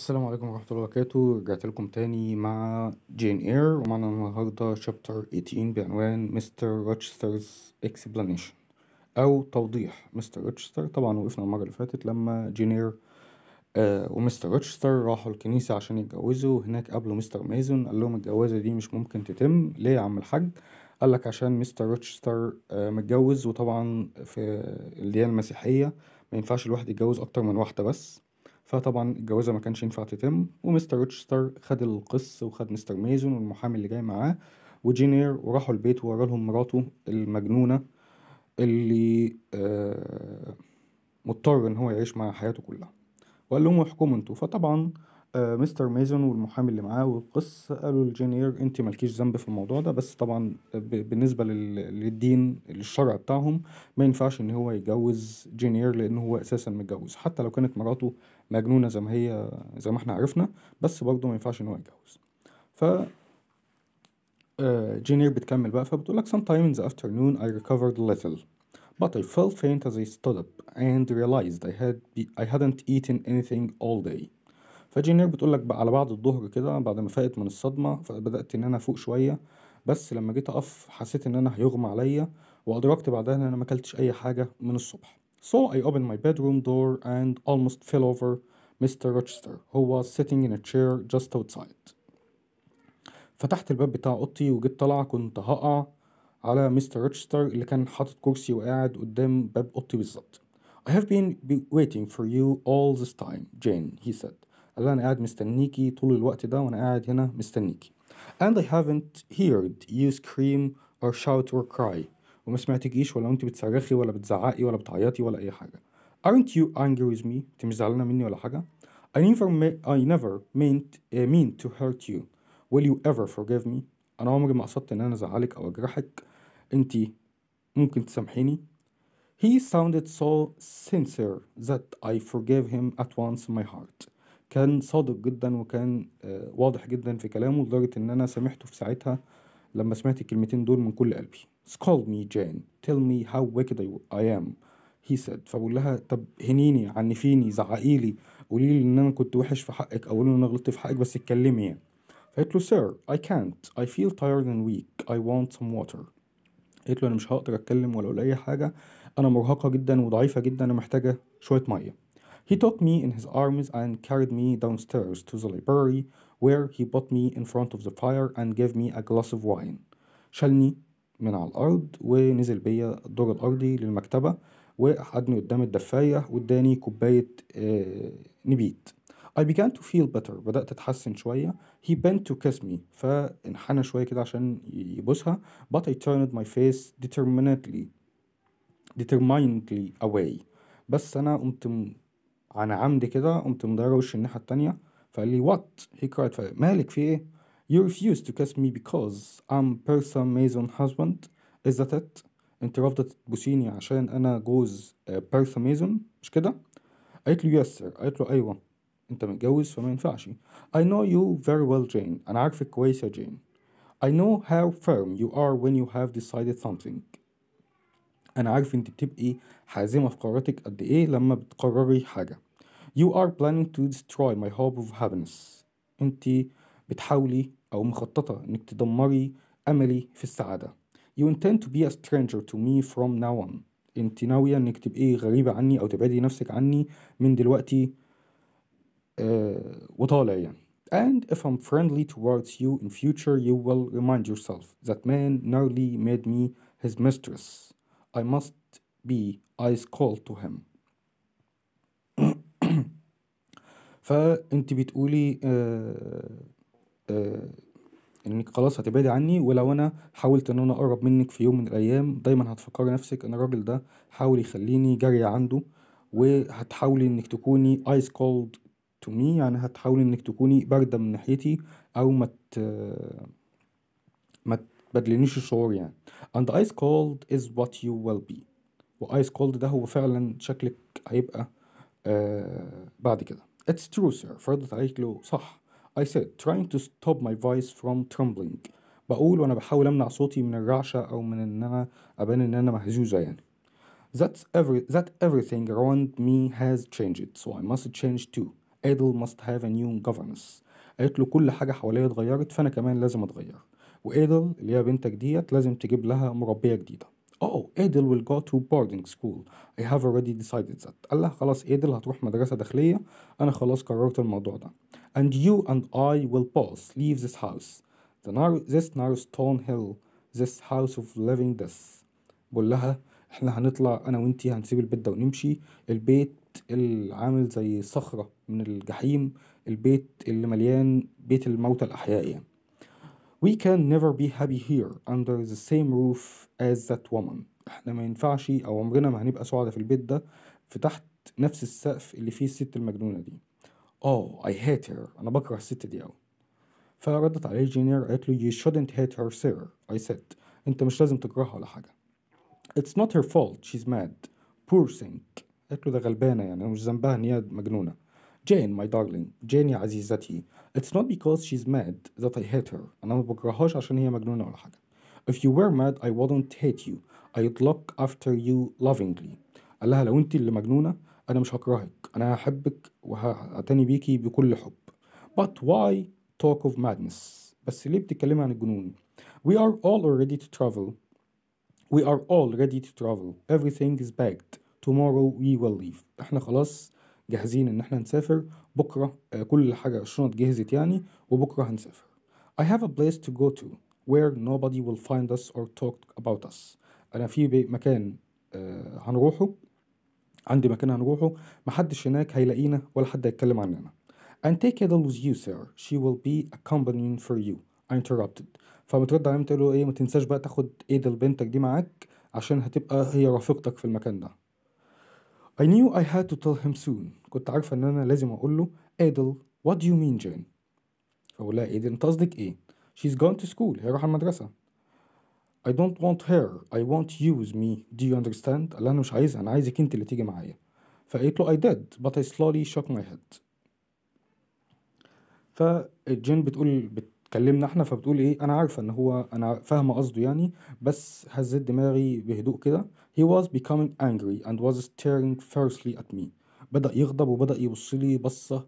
السلام عليكم ورحمة الله وبركاته رجعت لكم تاني مع جين اير ومعنا النهاردة شابتر 18 بعنوان مستر روتشسترز اكسبلانيشن او توضيح مستر روتشستر طبعا وقفنا المرة اللي فاتت لما جين اير آه ومستر روتشستر راحوا الكنيسة عشان يتجوزوا هناك قابلوا مستر ميزون قال لهم الجوازة دي مش ممكن تتم ليه يا عم الحاج قال لك عشان مستر روتشستر آه متجوز وطبعا في الديانة المسيحية ما ينفعش الواحد يتجوز اكتر من واحدة بس فطبعا الجوازة ما كانش ينفع تتم ومستر روتشستر خد القس وخد مستر ميزون والمحامي اللي جاي معاه وجينير وراحوا البيت وورا لهم مراته المجنونة اللي آه مضطر ان هو يعيش مع حياته كلها وقال لهم احكموا انتوا فطبعا مستر آه، ميزون والمحامي اللي معاه والقس قالوا لجينير انت مالكيش ذنب في الموضوع ده بس طبعا بالنسبه للدين للشرع بتاعهم ما ينفعش ان هو يتجوز جينير لان هو اساسا متجوز حتى لو كانت مراته مجنونه زي ما هي زي ما احنا عرفنا بس برضه ما ينفعش ان هو يتجوز ف آه، جينير بتكمل بقى فبتقول لك sometime in the afternoon I recovered little but I felt faint as I stood up and realized I had I hadn't eaten anything all day فجينير بتقول لك على بعد الظهر كده بعد ما فاقت من الصدمه فبدات ان انا افوق شويه بس لما جيت اقف حسيت ان انا هيغمى عليا وادركت بعدها ان انا ما اكلتش اي حاجه من الصبح So I opened my bedroom door and almost fell over Mr. Rochester who was sitting in a chair just outside فتحت الباب بتاع اوضتي وجيت طالع كنت هقع على مستر روتشستر اللي كان حاطط كرسي وقاعد قدام باب اوضتي بالظبط I have been waiting for you all this time Jane he said الله أنا قاعد مستنيكي طول الوقت ده وأنا قاعد هنا مستنيكي and I haven't heard you scream or shout or cry وما سمعتكيش ولا أنت بتصرخي ولا بتزعقي ولا بتعيطي ولا أي حاجة aren't you angry with me أنت مش زعلانة مني ولا حاجة I never I never meant uh, mean to hurt you will you ever forgive me أنا عمري ما قصدت إن أنا أزعلك أو أجرحك أنت ممكن تسامحيني He sounded so sincere that I forgave him at once in my heart. كان صادق جدا وكان آه، واضح جدا في كلامه لدرجة إن أنا سامحته في ساعتها لما سمعت الكلمتين دول من كل قلبي scold me Jane tell me how wicked I am he said فبقول لها طب هنيني عنفيني زعقيلي قولي لي إن أنا كنت وحش في حقك أو إن أنا غلطت في حقك بس اتكلمي يعني فقالت له sir I can't I feel tired and weak I want some water قالت له أنا مش هقدر أتكلم ولا أقول أي حاجة أنا مرهقة جدا وضعيفة جدا أنا محتاجة شوية مية He took me in his arms and carried me downstairs to the library, where he put me in front of the fire and gave me a glass of wine. شالني من على الأرض ونزل بيا الدور الأرضي للمكتبة وقعدني قدام الدفاية واداني كوباية نبيت. I began to feel better بدأت أتحسن شوية he bent to kiss me فانحنى شوية كده عشان يبوسها but I turned my face determinedly determinedly away بس أنا قمت عن عمد كده قمت مضيعه وش الناحية التانية فقال لي وات هي كرايت مالك في ايه You refuse to kiss me because I'm person Mason husband is that it انت رافضة تبوسيني عشان انا جوز بيرثا آه، ميزون مش كده قالت له يس سير قالت له ايوه انت متجوز فما ينفعش I know you very well Jane انا عارفك كويس يا جين I know how firm you are when you have decided something انا عارف انت بتبقي حازمه في قراراتك قد ايه لما بتقرري حاجه you are planning to destroy my hope of happiness انت بتحاولي او مخططه انك تدمري املي في السعاده you intend to be a stranger to me from now on انت ناويه انك تبقي غريبه عني او تبعدي نفسك عني من دلوقتي آه وطالع يعني And if I'm friendly towards you in future, you will remind yourself that man nearly made me his mistress. I must be ice cold to him فانت بتقولي آه آه انك خلاص هتبعدي عني ولو انا حاولت ان انا اقرب منك في يوم من الايام دايما هتفكري نفسك ان الراجل ده حاول يخليني جارية عنده وهتحاولي انك تكوني ايس كولد تو مي يعني هتحاولي انك تكوني بارده من ناحيتي او ما مت... ما تبادلنيش الشعور يعني and ice cold is what you will be و ice cold ده هو فعلا شكلك هيبقى آه بعد كده it's true sir فردت عليك له صح I said trying to stop my voice from trembling بقول وانا بحاول امنع صوتي من الرعشه او من ان انا ابان ان انا مهزوزه يعني That's every that everything around me has changed so I must change too. Adel must have a new governance. قالت له كل حاجه حواليا اتغيرت فانا كمان لازم اتغير. وإيدل اللي هي بنتك ديت لازم تجيب لها مربية جديدة Oh, ايدل will go to boarding school. I have already decided that. قال لها خلاص ايدل هتروح مدرسة داخلية. أنا خلاص قررت الموضوع ده. And you and I will both leave this house. The narrow, this narrow stone hill. This house of living death. بقول لها احنا هنطلع انا وانتي هنسيب البيت ده ونمشي البيت اللي عامل زي صخرة من الجحيم البيت اللي مليان بيت الموتى الأحياء يعني We can never be happy here under the same roof as that woman احنا ما ينفعش او عمرنا ما هنبقى سعداء في البيت ده في تحت نفس السقف اللي فيه الست المجنونة دي Oh I hate her انا بكره الست دي اوي فردت عليه جينير قالت له you shouldn't hate her sir I said انت مش لازم تكرهها ولا حاجة It's not her fault she's mad poor thing قالت له ده غلبانة يعني مش ذنبها ان هي مجنونة Jane, my darling, Jane يا عزيزتي, it's not because she's mad that I hate her. أنا ما بكرههاش عشان هي مجنونة ولا حاجة. If you were mad, I wouldn't hate you. I'd look after you lovingly. قال لها لو أنت اللي مجنونة أنا مش هكرهك. أنا هحبك وهعتني بيكي بكل حب. But why talk of madness? بس ليه بتتكلمي عن الجنون؟ We are all ready to travel. We are all ready to travel. Everything is packed. Tomorrow we will leave. احنا خلاص جاهزين ان احنا نسافر بكره آه، كل حاجه الشنط جهزت يعني وبكره هنسافر I have a place to go to where nobody will find us or talk about us انا في مكان آه، هنروحه عندي مكان هنروحه محدش هناك هيلاقينا ولا حد هيتكلم عننا And take Adele with you sir she will be accompanying for you I interrupted فمترد عليهم تقول له ايه ما تنساش بقى تاخد ايدل بنتك دي معاك عشان هتبقى هي رفيقتك في المكان ده I knew I had to tell him soon كنت عارفة إن أنا لازم أقول له Adel what do you mean Jane فأقول لها إيدن أنت قصدك إيه She's gone to school هي رايحة المدرسة I don't want her I want you with me Do you understand قال أنا مش عايزها أنا عايزك أنت اللي تيجي معايا فقلت له I did but I slowly shook my head فجين بتقول بت اتكلمنا احنا فبتقول ايه انا عارفه ان هو انا فاهمه قصده يعني بس هزت دماغي بهدوء كده he was becoming angry and was staring fiercely at me بدأ يغضب وبدأ يبص لي بصة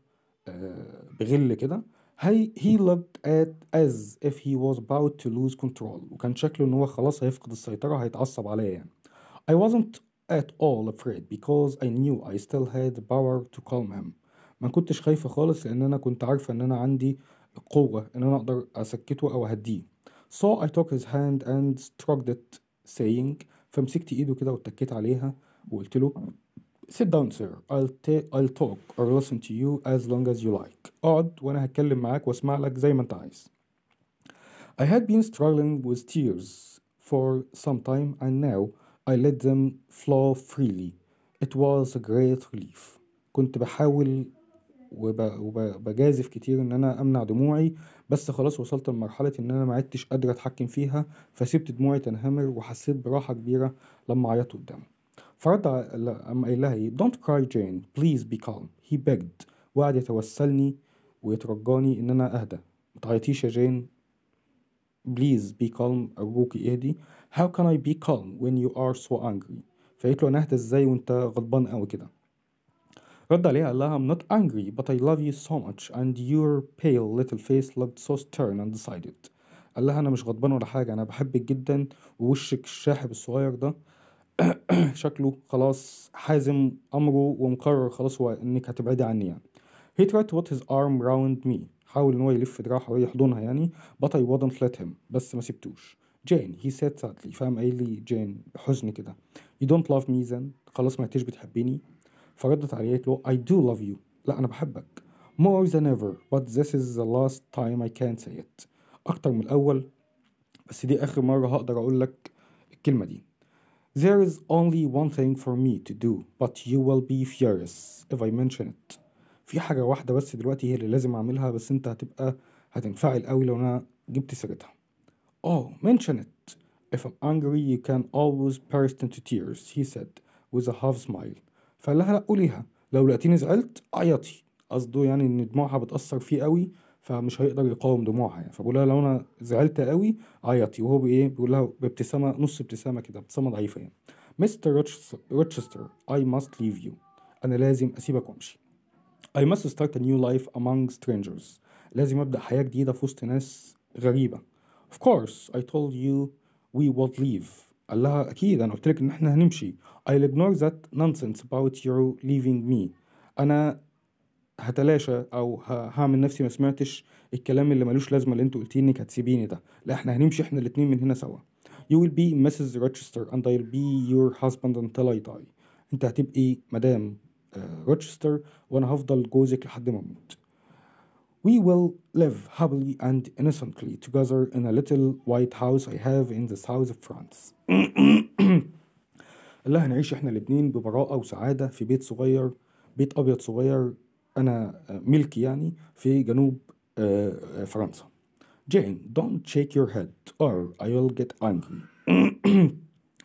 آه بغل كده he, he looked at as if he was about to lose control وكان شكله ان هو خلاص هيفقد السيطرة هيتعصب عليا يعني I wasn't at all afraid because I knew I still had the power to calm him ما كنتش خايفة خالص لأن أنا كنت عارفة إن أنا عندي القوة إن أنا أقدر أسكته أو أهديه So I took his hand and struck it saying فمسكت إيده كده واتكيت عليها وقلت له sit down sir I'll, I'll talk or listen to you as long as you like اقعد وأنا هتكلم معاك واسمع لك زي ما أنت عايز I had been struggling with tears for some time and now I let them flow freely it was a great relief كنت بحاول وبجازف كتير ان انا امنع دموعي بس خلاص وصلت لمرحله ان انا ما عدتش قادر اتحكم فيها فسبت دموعي تنهمر وحسيت براحه كبيره لما عيطت قدامه فرد قام قايل لها ايه دونت كراي جين بليز بي كالم he begged وقعد يتوسلني ويترجاني ان انا اهدى ما تعيطيش يا جين بليز بي كالم ارجوكي اهدي هاو كان اي بي كالم when you are so angry فقلت له انا اهدى ازاي وانت غضبان قوي كده رد عليها قال لها I'm not angry but I love you so much and your pale little face looked so stern and decided قال لها أنا مش غضبان ولا حاجة أنا بحبك جدا ووشك الشاحب الصغير ده شكله خلاص حازم أمره ومقرر خلاص هو إنك هتبعدي عني يعني He tried to put his arm round me حاول إن هو يلف دراعه ويحضنها يعني but I wouldn't let him بس ما سبتوش جين he said sadly فاهم قايل لي جين بحزن كده You don't love me then خلاص ما عدتش بتحبني فردت عليه قالت له I do love you لا أنا بحبك more than ever but this is the last time I can say it أكتر من الأول بس دي آخر مرة هقدر أقول لك الكلمة دي There is only one thing for me to do but you will be furious if I mention it في حاجة واحدة بس دلوقتي هي اللي لازم أعملها بس أنت هتبقى هتنفعل قوي لو أنا جبت سيرتها Oh mention it If I'm angry you can always burst into tears he said with a half smile فقال لها لا قوليها لو لقيتيني زعلت اعيطي قصده يعني ان دموعها بتاثر فيه قوي فمش هيقدر يقاوم دموعها يعني فبقول لها لو انا زعلت قوي عيطي وهو بايه بيقول لها بابتسامه نص ابتسامه كده ابتسامه ضعيفه يعني مستر روتشستر اي ماست ليف يو انا لازم اسيبك وامشي اي ماست ستارت ا نيو لايف امونج سترينجرز لازم أبدأ حياة جديدة في وسط ناس غريبة. اوف كورس اي تولد يو وي would leave. قال لها أكيد أنا قلت لك إن إحنا هنمشي I'll ignore that nonsense about you leaving me أنا هتلاشى أو هعمل نفسي ما سمعتش الكلام اللي ملوش لازمة اللي أنت قلتيه إنك هتسيبيني ده لا إحنا هنمشي إحنا الاتنين من هنا سوا You will be Mrs. Rochester and I'll be your husband until I die أنت هتبقي مدام آه، روتشستر وأنا هفضل جوزك لحد ما أموت We will live happily and innocently together in a little white house I have in the south of France. الله هنعيش احنا الاتنين ببراءة وسعادة في بيت صغير بيت أبيض صغير أنا ملكي يعني في جنوب فرنسا. Jane, don't shake your head or I will get angry.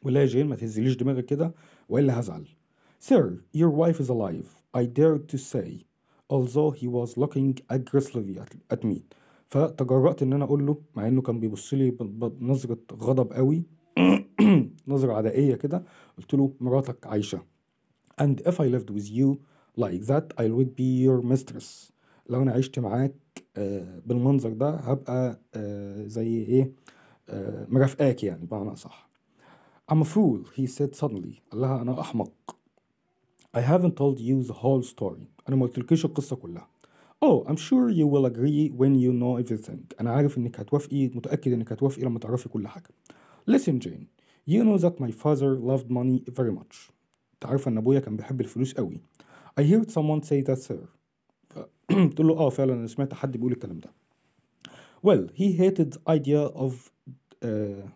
ولا يا جين ما تهزليش دماغك كده وإلا هزعل. Sir, your wife is alive. I dare to say although he was looking aggressively at me فتجرأت ان انا اقول له مع انه كان بيبص لي بنظره غضب قوي نظره عدائيه كده قلت له مراتك عايشه and if I lived with you like that I would be your mistress لو انا عشت معاك آه، بالمنظر ده هبقى آه، زي ايه آه، مرافقاك يعني بمعنى اصح I'm a fool he said suddenly قال لها انا احمق I haven't told you the whole story انا ما قلتلكيش القصه كلها Oh, I'm sure you will agree when you know everything. أنا عارف إنك هتوافقي متأكد إنك هتوافقي لما تعرفي كل Listen Jane, you know that my father loved money very much. إن أبويا كان بيحب الفلوس قوي. I heard someone say that sir. تقول له آه فعلا أنا سمعت حد بيقول الكلام ده. Well, he hated the idea of uh,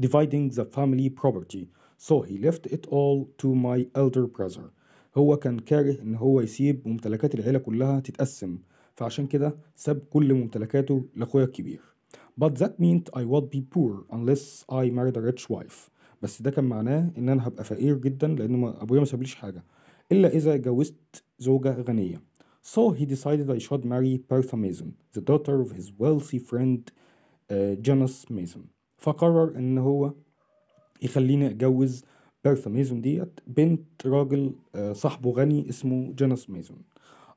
dividing the family property, so he left it all to my elder brother. هو كان كاره إن هو يسيب ممتلكات العيلة كلها تتقسم فعشان كده ساب كل ممتلكاته لأخويا الكبير But that meant I would be poor unless I married a rich wife بس ده كان معناه إن أنا هبقى فقير جدا لأن أبويا ما سابليش حاجة إلا إذا اتجوزت زوجة غنية So he decided I should marry Bertha Mason the daughter of his wealthy friend uh, Jonas Mason فقرر إن هو يخليني أتجوز بيرثا ميزون ديت بنت راجل آه، صاحبه غني اسمه جانس ميزون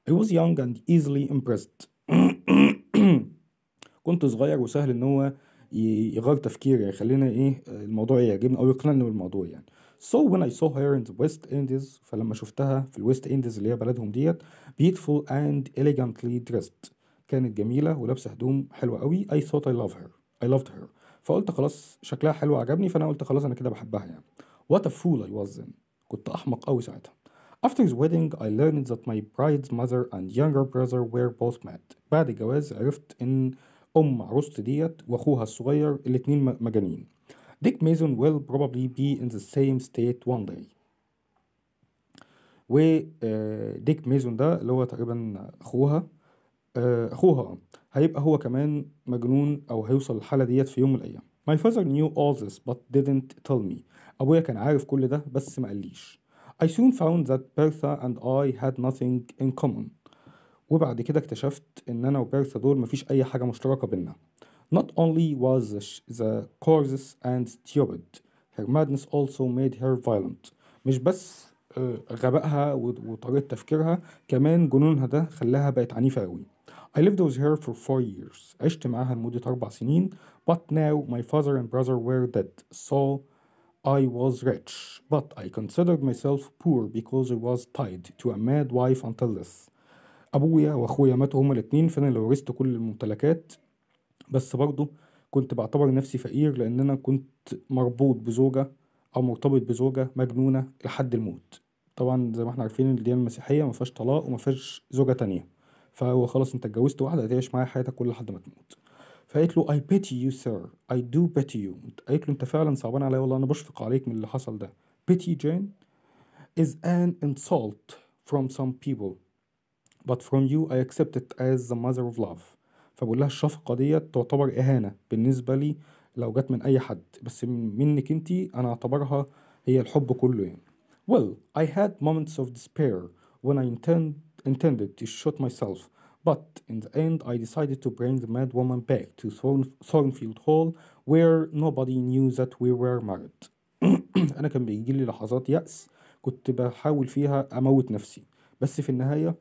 I was young and easily impressed كنت صغير وسهل ان هو يغير تفكيري يخلينا ايه الموضوع يعجبني او يقنعني بالموضوع يعني So when I saw her in the West Indies فلما شفتها في الويست انديز اللي هي بلدهم ديت beautiful and elegantly dressed كانت جميلة ولابسة هدوم حلوة قوي I thought I love her I loved her فقلت خلاص شكلها حلو عجبني فانا قلت خلاص انا كده بحبها يعني What a fool I was then. كنت أحمق أوي ساعتها. After his wedding I learned that my bride's mother and younger brother were both mad. بعد الجواز عرفت إن أم عروستي ديت وأخوها الصغير الاتنين مجانين. Dick Mason will probably be in the same state one day. و ديك ميزون ده اللي هو تقريبا اخوها اخوها هيبقى هو كمان مجنون او هيوصل للحاله ديت في يوم من الايام My father knew all this but didn't tell me أبويا كان عارف كل ده بس ما قاليش I soon found that Bertha and I had nothing in common وبعد كده اكتشفت إن أنا وبيرثا دول مفيش أي حاجة مشتركة بينا Not only was the coarse and stupid her madness also made her violent مش بس غبائها وطريقة تفكيرها كمان جنونها ده خلاها بقت عنيفة قوي I lived with her for four years عشت معاها لمدة أربع سنين but now my father and brother were dead so I was rich, but I considered myself poor because I was tied to a mad wife until death. أبويا وأخويا ماتوا هما الاتنين فأنا اللي ورثت كل الممتلكات بس برضه كنت بعتبر نفسي فقير لأن أنا كنت مربوط بزوجة أو مرتبط بزوجة مجنونة لحد الموت. طبعا زي ما احنا عارفين الديانة المسيحية مفيهاش طلاق ومفيهاش زوجة تانية. فهو خلاص أنت اتجوزت واحدة هتعيش معاها حياتك كل لحد ما تموت. فقالت له I pity you sir I do pity you قالت له انت فعلا صعبان عليا والله انا بشفق عليك من اللي حصل ده pity Jane is an insult from some people but from you I accept it as the mother of love فبقول لها الشفقة ديت تعتبر إهانة بالنسبة لي لو جت من أي حد بس منك انت أنا أعتبرها هي الحب كله يعني Well, I had moments of despair when I intend, intended to shoot myself But in the end, I decided to bring the madwoman back to Thorn Thornfield Hall where nobody knew that we were married. أنا كان بيجي لي لحظات يأس كنت بحاول فيها أموت نفسي بس في النهاية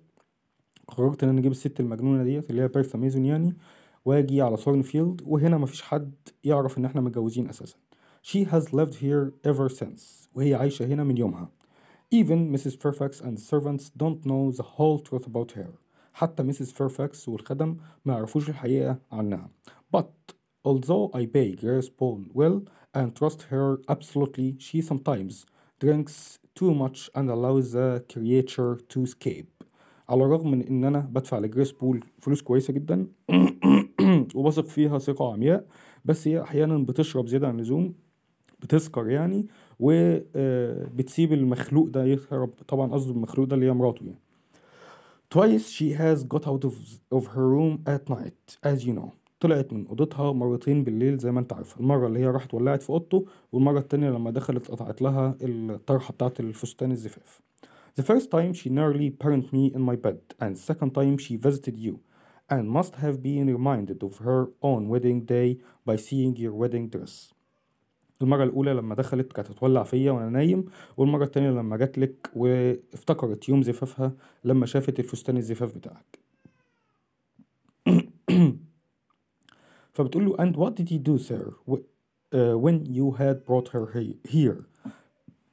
قررت إن أنا أجيب الست المجنونة ديت اللي هي بيرثا ميزون يعني وأجي على ثورنفيلد وهنا مفيش حد يعرف إن إحنا متجوزين أساسا. She has lived here ever since وهي عايشة هنا من يومها. Even Mrs. Fairfax and servants don't know the whole truth about her. حتى ميسيس فيرفاكس والخدم ما يعرفوش الحقيقة عنها But although I pay Grace Paul well and trust her absolutely she sometimes drinks too much and allows the creature to escape على الرغم من ان انا بدفع لجريس بول فلوس كويسه جدا وبثق فيها ثقه عمياء بس هي احيانا بتشرب زياده عن اللزوم بتسكر يعني وبتسيب آه، المخلوق ده يهرب طبعا قصده المخلوق ده اللي هي مراته يعني Twice she has got out of, of her room at night as you know طلعت من اوضتها مرتين بالليل زي ما انت عارف. المره اللي هي راحت ولعت في اوضته والمره التانية لما دخلت قطعت لها الطرحه بتاعه الفستان الزفاف The first time she nearly parent me in my bed and second time she visited you and must have been reminded of her own wedding day by seeing your wedding dress المرة الأولى لما دخلت كانت هتولع فيا وأنا نايم والمرة التانية لما جات لك وافتكرت يوم زفافها لما شافت الفستان الزفاف بتاعك فبتقول له and what did you do sir uh, when you had brought her here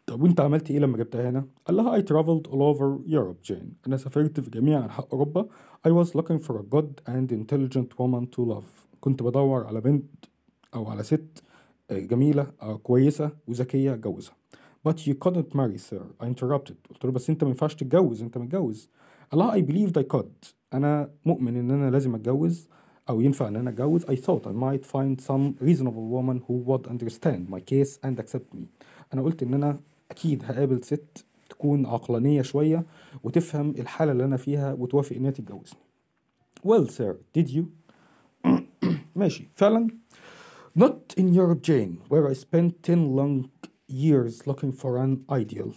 طب وانت عملت ايه لما جبتها هنا؟ قال لها I traveled all over Europe Jane انا سافرت في جميع انحاء اوروبا I was looking for a good and intelligent woman to love كنت بدور على بنت او على ست جميله آه، كويسه وذكيه جوزها but you couldn't marry sir I interrupted قلت له بس انت ما ينفعش تتجوز انت متجوز الله I believed I could انا مؤمن ان انا لازم اتجوز او ينفع ان انا اتجوز I thought I might find some reasonable woman who would understand my case and accept me انا قلت ان انا اكيد هقابل ست تكون عقلانية شوية وتفهم الحالة اللي انا فيها وتوافق انها تتجوزني well sir did you ماشي فعلا Not in Europe, Jane, where I spent 10 long years looking for an ideal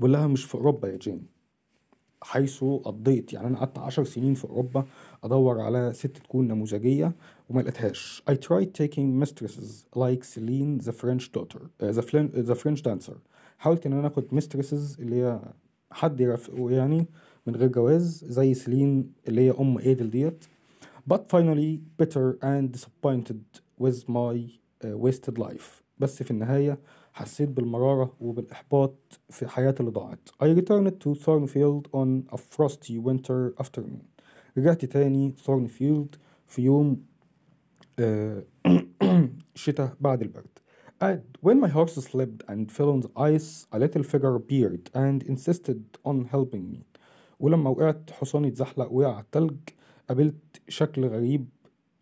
ولا مش في أوروبا يا جين حيث قضيت يعني أنا قعدت عشر سنين في أوروبا أدور على ست تكون نموذجية وما لقيتهاش I tried taking mistresses like Celine the French daughter uh, the, Flen the French dancer حاولت إن أنا آخد mistresses اللي هي حد يرافقه يعني من غير جواز زي سيلين اللي هي أم إيدل ديت but finally bitter and disappointed with my wasted life بس في النهاية حسيت بالمرارة وبالإحباط في حياتي اللي ضاعت I returned to Thornfield on a frosty winter afternoon رجعت تاني Thornfield في يوم شتاء بعد البرد And when my horse slipped and fell on the ice, a little figure appeared and insisted on helping me. ولما وقعت حصاني اتزحلق وقع على التلج قابلت شكل غريب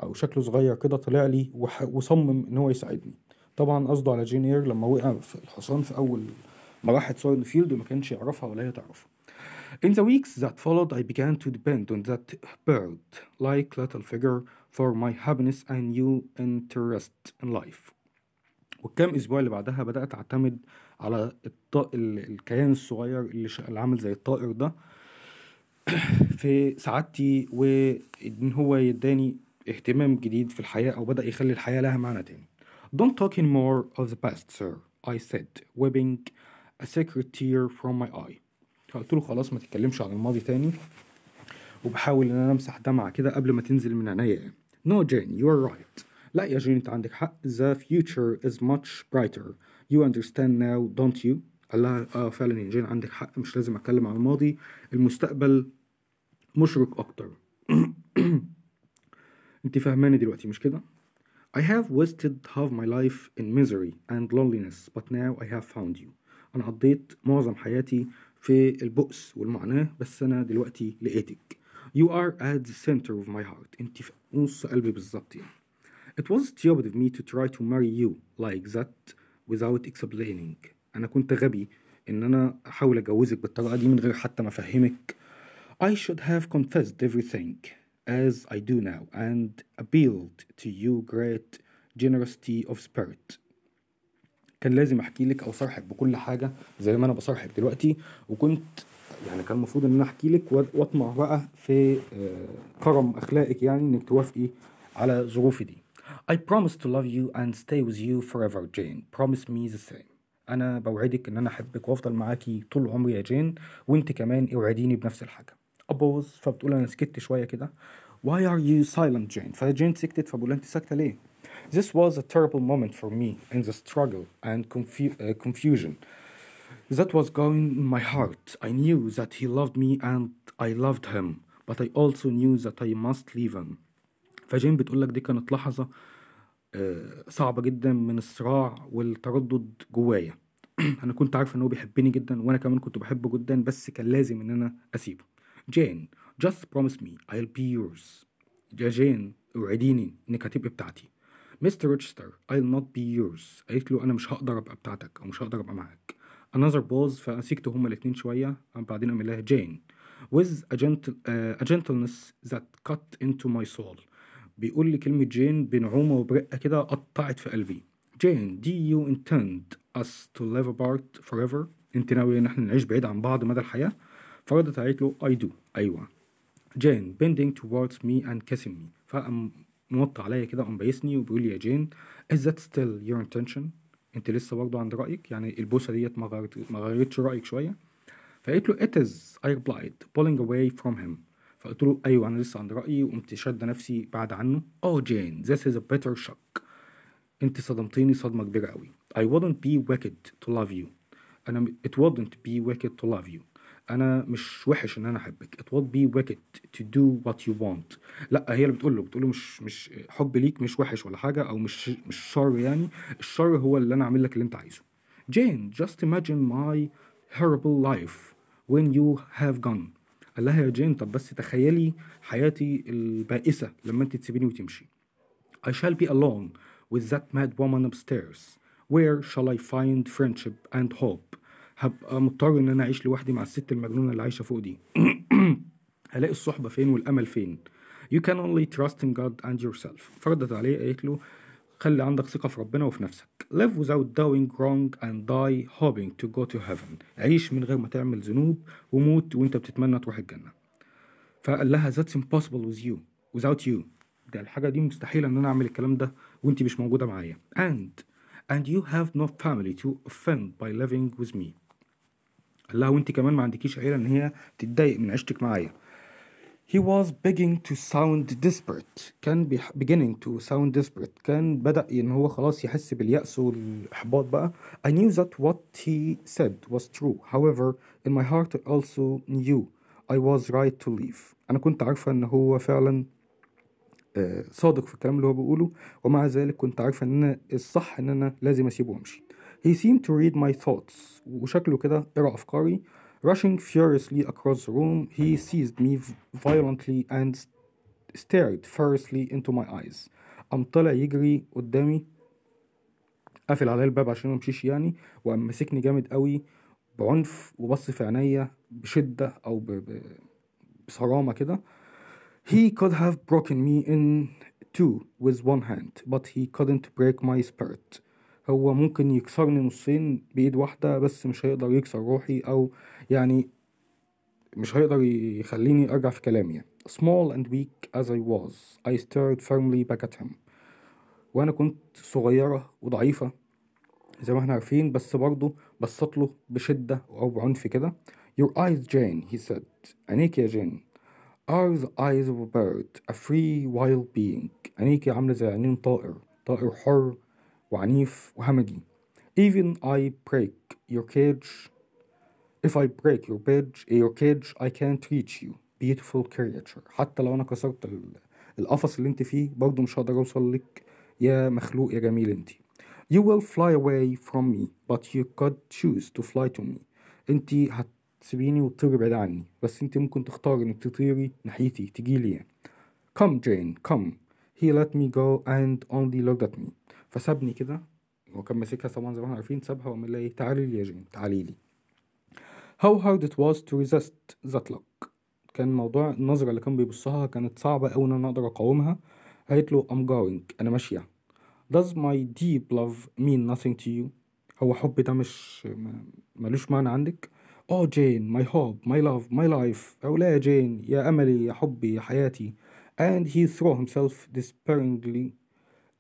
او شكله صغير كده طلع لي وصمم ان هو يساعدني طبعا قصده على جين اير لما وقع في الحصان في اول مراحل سورن فيلد وما كانش يعرفها ولا هي تعرفها In the weeks that followed I began to depend on that bird like little figure for my happiness and new interest in life والكام اسبوع اللي بعدها بدات اعتمد على الط... الكيان الصغير اللي, ش... اللي عامل زي الطائر ده في سعادتي وان هو يداني اهتمام جديد في الحياة أو بدأ يخلي الحياة لها معنى تاني Don't talk more of the past sir I said wiping a secret tear from my eye فقلت له خلاص ما تتكلمش عن الماضي تاني وبحاول ان انا امسح دمعة كده قبل ما تنزل من عينيا No Jane you are right لا يا جين انت عندك حق the future is much brighter you understand now don't you قال لها اه فعلا يا جين عندك حق مش لازم اتكلم عن الماضي المستقبل مشرق اكتر انت فهماني دلوقتي مش كده I have wasted half my life in misery and loneliness but now I have found you أنا قضيت معظم حياتي في البؤس والمعاناة بس أنا دلوقتي لقيتك You are at the center of my heart أنت في نص قلبي بالظبط يعني It was stupid of me to try to marry you like that without explaining أنا كنت غبي إن أنا أحاول أجوزك بالطريقة دي من غير حتى ما أفهمك I should have confessed everything as I do now, and appealed to you great generosity of spirit. كان لازم احكي لك او صرحك بكل حاجه زي ما انا بصارحك دلوقتي وكنت يعني كان المفروض ان انا احكي لك واطمع بقى في آه، كرم اخلاقك يعني انك توافقي على ظروفي دي. I promise to love you and stay with you forever Jane. Promise me the same. انا بوعدك ان انا احبك وافضل معاكي طول عمري يا جين وانت كمان اوعديني بنفس الحاجه. فبتقول انا سكت شويه كده why are you silent Jane فجين سكتت فبقول انت ساكته ليه This was a terrible moment for me in the struggle and confu- uh, confusion that was going in my heart. I knew that he loved me and I loved him, but I also knew that I must leave him. فجين بتقول لك دي كانت لحظة صعبة جدا من الصراع والتردد جوايا. أنا كنت عارف إن هو بيحبني جدا وأنا كمان كنت بحبه جدا بس كان لازم إن أنا أسيبه. جين just promise me I'll be yours يا جين اوعديني انك هتبقي بتاعتي مستر ريتشستر I'll not be yours قالت له انا مش هقدر ابقى بتاعتك او مش هقدر ابقى معاك another pause فسكتوا هما الاثنين شويه بعدين قام لها جين with a, gentle, uh, a gentleness that cut into my soul بيقول لي كلمة جين بنعومة وبرقة كده قطعت في قلبي جين do you intend us to live apart forever انت ناوي ان احنا نعيش بعيد عن بعض مدى الحياة فردت قالت له I do ايوه جين bending towards me and kissing me فقام موط عليا كده قام بيسني وبيقول لي يا جين is that still your intention انت لسه برضه عند رايك يعني البوسه ديت ما غيرتش رايك شويه فقلت له it is I replied pulling away from him فقلت له ايوه انا لسه عند رايي وقمت شد نفسي بعد عنه oh جين this is a bitter shock انت صدمتيني صدمه كبيره قوي I wouldn't be wicked to love you انا it wouldn't be wicked to love you انا مش وحش ان انا احبك it won't be wicked to do what you want لا هي اللي بتقول له بتقول له مش مش حب ليك مش وحش ولا حاجه او مش مش شر يعني الشر هو اللي انا اعمل لك اللي انت عايزه جين just imagine my horrible life when you have gone قال لها يا جين طب بس تخيلي حياتي البائسه لما انت تسيبيني وتمشي I shall be alone with that mad woman upstairs where shall I find friendship and hope هبقى مضطر ان انا اعيش لوحدي مع الست المجنونه اللي عايشه فوق دي هلاقي الصحبه فين والامل فين you can only trust in God and yourself فردت عليه قالت له خلي عندك ثقة في ربنا وفي نفسك live without doing wrong and die hoping to go to heaven عيش من غير ما تعمل ذنوب وموت وانت بتتمنى تروح الجنة فقال لها that's impossible with you without you ده الحاجة دي مستحيله ان انا اعمل الكلام ده وانت مش موجودة معايا and and you have no family to offend by living with me قال لها وانت كمان ما عندكيش عيله ان هي تتضايق من عشتك معايا he was beginning to sound desperate كان beginning to sound desperate كان بدأ ان هو خلاص يحس باليأس والإحباط بقى I knew that what he said was true however in my heart I also knew I was right to leave أنا كنت عارفة ان هو فعلا آه، صادق في الكلام اللي هو بيقوله ومع ذلك كنت عارفة ان انا الصح ان انا لازم اسيبه وامشي He seemed to read my thoughts وشكله كده قرأ أفكاري Rushing furiously across the room, he seized me violently and stared furiously into my eyes. قام طلع يجري قدامي قافل عليا الباب عشان ما امشيش يعني وقام ماسكني جامد قوي بعنف وبص في عينيا بشدة أو ب... ب... بصرامة كده He could have broken me in two with one hand but he couldn't break my spirit هو ممكن يكسرني نصين بإيد واحدة بس مش هيقدر يكسر روحي أو يعني مش هيقدر يخليني أرجع في كلامي يعني. Small and weak as I was, I stared firmly back at him. وأنا كنت صغيرة وضعيفة زي ما احنا عارفين بس برضه بصت له بشدة أو بعنف كده. Your eyes, Jane, he said. عينيك يا جين. Are the eyes of a bird, a free wild being. عينيك عاملة زي عينين طائر، طائر حر وعنيف وهمجي Even I break your cage If I break your cage, your cage I can't reach you Beautiful creature حتى لو أنا كسرت القفص اللي انت فيه برضه مش هقدر أوصل لك يا مخلوق يا جميل انت You will fly away from me But you could choose to fly to me انت هتسيبيني وتطيري بعيد عني بس انت ممكن تختاري انك تطيري ناحيتي تجيلي يعني Come Jane, come He let me go and only looked at me فسابني كده هو كان ماسكها طبعا زي ما احنا عارفين سابها وقام لي إيه؟ تعالي لي يا جين تعالي لي How hard it was to resist that luck كان موضوع النظرة اللي كان بيبصها كانت صعبة أوي إن أنا أقدر أقاومها قالت له I'm going أنا ماشية Does my deep love mean nothing to you هو حب ده مش ملوش معنى عندك Oh Jane my hope my love my life أو لا يا جين يا أملي يا حبي يا حياتي and he threw himself despairingly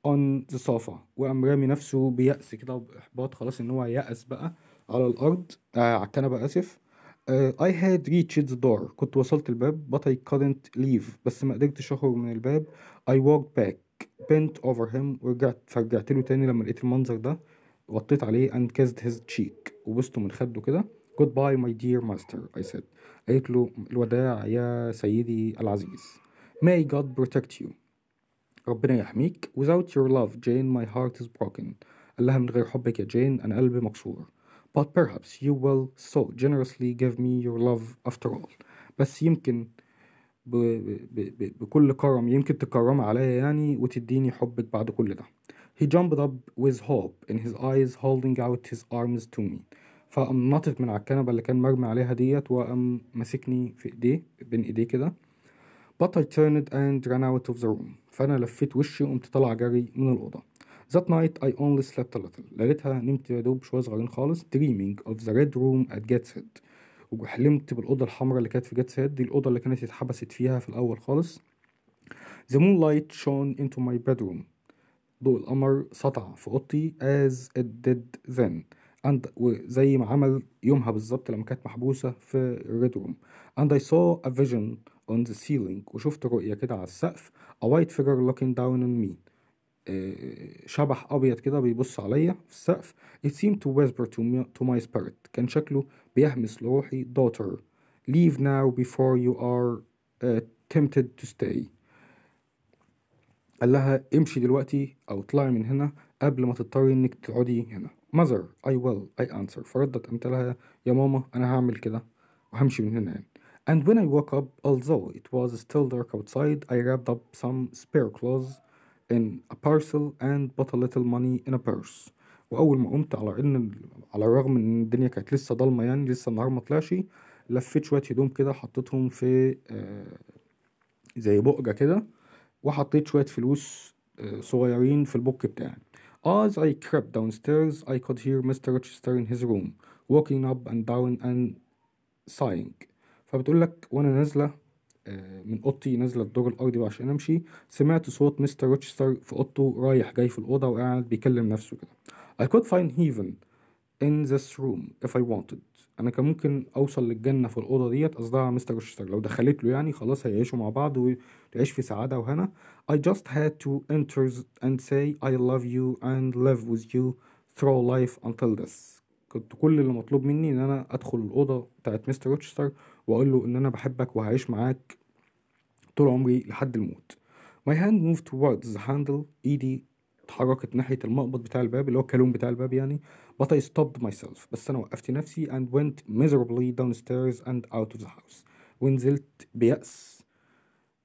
on the sofa وقام رامي نفسه بيأس كده وبإحباط خلاص إن هو يأس بقى على الأرض آه على الكنبة آسف uh, I had reached the door كنت وصلت الباب but I couldn't leave بس ما قدرتش أخرج من الباب I walked back bent over him ورجعت فرجعت له تاني لما لقيت المنظر ده وطيت عليه and kissed his cheek وبوسته من خده كده goodbye my dear master I said قالت له الوداع يا سيدي العزيز may God protect you ربنا يحميك Without your love Jane my heart is broken قال لها من غير حبك يا جين أنا قلبي مكسور But perhaps you will so generously give me your love after all بس يمكن ب ب ب بكل كرم يمكن تكرم عليا يعني وتديني حبك بعد كل ده He jumped up with hope in his eyes holding out his arms to me فقام نطت من على الكنبة اللي كان مرمي عليها ديت وقام ماسكني في ايديه بين ايديه كده But I turned and ran out of the room فأنا لفيت وشي وقمت طالع جري من الأوضة That night I only slept a little ليلتها نمت يا دوب شوية صغيرين خالص dreaming of the red room at Gateshead وحلمت بالأوضة الحمراء اللي كانت في Gateshead دي الأوضة اللي كانت اتحبست فيها في الأول خالص The moonlight shone into my bedroom ضوء القمر سطع في أوضتي as it did then and وزي ما عمل يومها بالظبط لما كانت محبوسة في الريد روم and I saw a vision on the ceiling وشفت رؤية كده على السقف A white figure looking down on me آه، شبح أبيض كده بيبص عليا في السقف It seemed to whisper to, me, to my spirit كان شكله بيهمس لروحي daughter Leave now before you are uh, tempted to stay قال لها امشي دلوقتي أو اطلعي من هنا قبل ما تضطري إنك تقعدي هنا Mother I will I answer فردت قامت لها يا ماما أنا هعمل كده وهمشي من هنا يعني And when I woke up, although it was still dark outside, I wrapped up some spare clothes in a parcel and put a little money in a purse. واول ما قمت على ان على الرغم ان الدنيا كانت لسه ضلمه يعني لسه النهار ما طلعش لفيت شويه هدوم كده حطيتهم في زي بؤجه كده وحطيت شويه فلوس صغيرين في البوك بتاعي As I crept downstairs I could hear Mr. Rochester in his room walking up and down and sighing فبتقول لك وانا نازله آه، من اوضتي نازله الدور الارضي بقى عشان امشي سمعت صوت مستر روتشستر في اوضته رايح جاي في الاوضه وقاعد بيكلم نفسه كده I could find heaven in this room if I wanted انا كان ممكن اوصل للجنه في الاوضه ديت قصدها مستر روتشستر لو دخلت له يعني خلاص هيعيشوا مع بعض ويعيش في سعاده وهنا I just had to enter and say I love you and live with you through life until this كنت كل اللي مطلوب مني ان انا ادخل الاوضه بتاعت مستر روتشستر واقول له ان انا بحبك وهعيش معاك طول عمري لحد الموت My hand moved towards the handle ايدي اتحركت ناحية المقبض بتاع الباب اللي هو الكالون بتاع الباب يعني but I stopped myself بس أنا وقفت نفسي and went miserably downstairs and out of the house ونزلت بيأس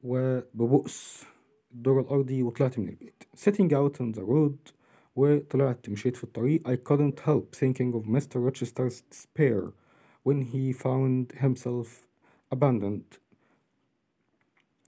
وببؤس الدور الأرضي وطلعت من البيت sitting out on the road وطلعت مشيت في الطريق I couldn't help thinking of Mr. Rochester's despair when he found himself abandoned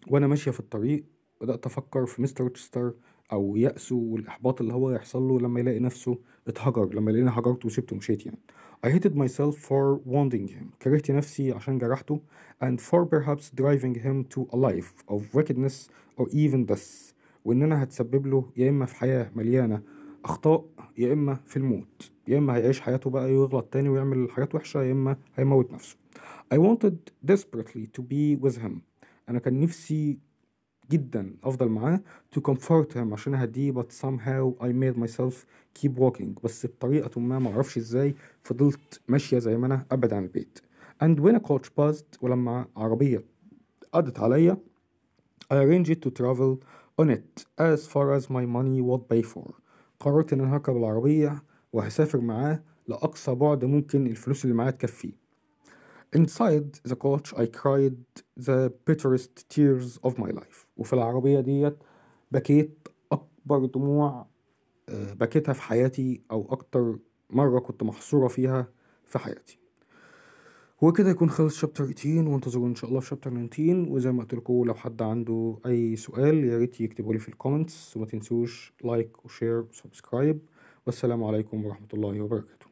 وأنا ماشية في الطريق بدأت أفكر في مستر روتشستر أو يأسه والإحباط اللي هو يحصل له لما يلاقي نفسه اتهجر لما يلاقيني هجرته وسبته ومشيت يعني I hated myself for wounding him كرهت نفسي عشان جرحته and for perhaps driving him to a life of wickedness or even death وإن أنا هتسبب له يا إما في حياة مليانة أخطاء يا اما في الموت يا اما هيعيش حياته بقى يغلط تاني ويعمل حاجات وحشه يا اما هيموت نفسه I wanted desperately to be with him انا كان نفسي جدا افضل معاه to comfort him عشان اهديه but somehow I made myself keep walking بس بطريقة ما معرفش ازاي فضلت ماشية زي ما انا ابعد عن البيت and when a coach passed ولما عربية عدت عليا I arranged to travel on it as far as my money would pay for قررت إن أنا هركب العربية وهسافر معاه لأقصى بعد ممكن الفلوس اللي معاه تكفيه. Inside the coach I cried the bitterest tears of my life وفي العربية ديت بكيت أكبر دموع آه، بكيتها في حياتي أو أكتر مرة كنت محصورة فيها في حياتي وكده يكون خلص شابتر 18 وانتظروا ان شاء الله في شابتر 19 وزي ما قلت لكم لو حد عنده اي سؤال يا ريت يكتبوا لي في الكومنتس وما تنسوش لايك وشير وسبسكرايب والسلام عليكم ورحمة الله وبركاته